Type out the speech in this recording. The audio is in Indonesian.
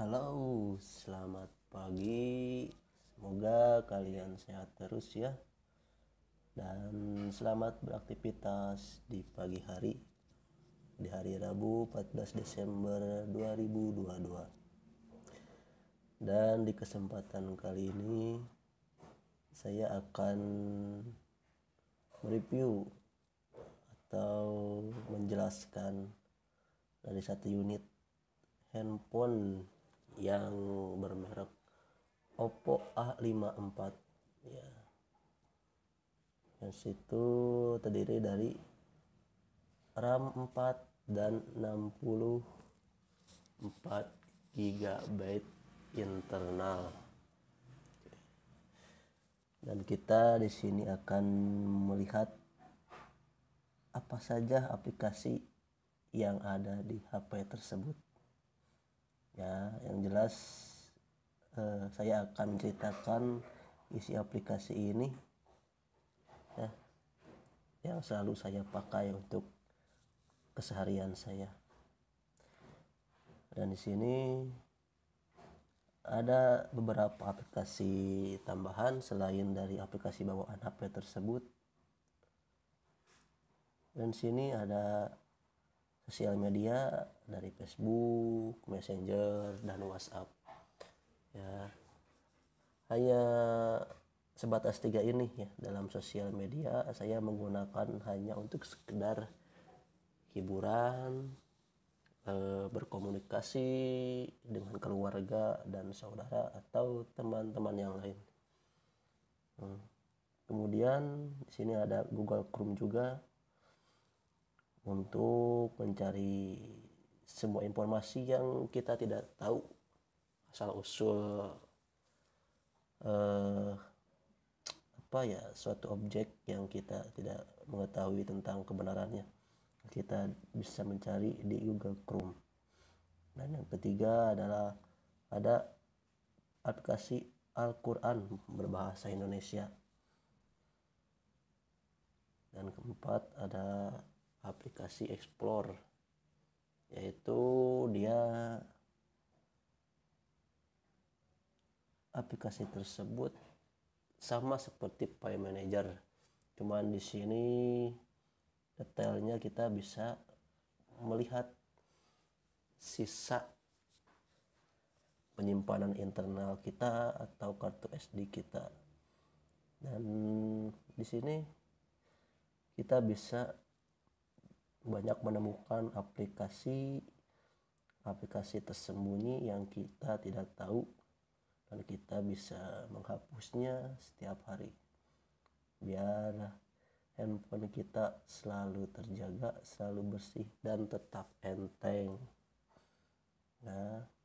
Halo, selamat pagi. Semoga kalian sehat terus ya. Dan selamat beraktivitas di pagi hari di hari Rabu 14 Desember 2022. Dan di kesempatan kali ini saya akan mereview atau menjelaskan dari satu unit handphone yang bermerek Oppo A54 ya yang situ terdiri dari RAM 4 dan 64 GB internal dan kita di sini akan melihat apa saja aplikasi yang ada di HP tersebut ya yang jelas eh, saya akan menceritakan isi aplikasi ini ya, yang selalu saya pakai untuk keseharian saya dan di sini ada beberapa aplikasi tambahan selain dari aplikasi bawaan HP tersebut dan sini ada sosial media dari Facebook, Messenger, dan WhatsApp. Ya, hanya sebatas tiga ini ya dalam sosial media saya menggunakan hanya untuk sekedar hiburan, e, berkomunikasi dengan keluarga dan saudara atau teman-teman yang lain. Hmm. Kemudian di sini ada Google Chrome juga untuk mencari semua informasi yang kita tidak tahu asal usul eh, apa ya suatu objek yang kita tidak mengetahui tentang kebenarannya kita bisa mencari di Google Chrome dan yang ketiga adalah ada aplikasi Al-Quran berbahasa Indonesia dan keempat ada aplikasi Explore yaitu dia aplikasi tersebut sama seperti File Manager cuman di sini detailnya kita bisa melihat sisa penyimpanan internal kita atau kartu SD kita dan di sini kita bisa banyak menemukan aplikasi aplikasi tersembunyi yang kita tidak tahu dan kita bisa menghapusnya setiap hari biar handphone kita selalu terjaga selalu bersih dan tetap enteng nah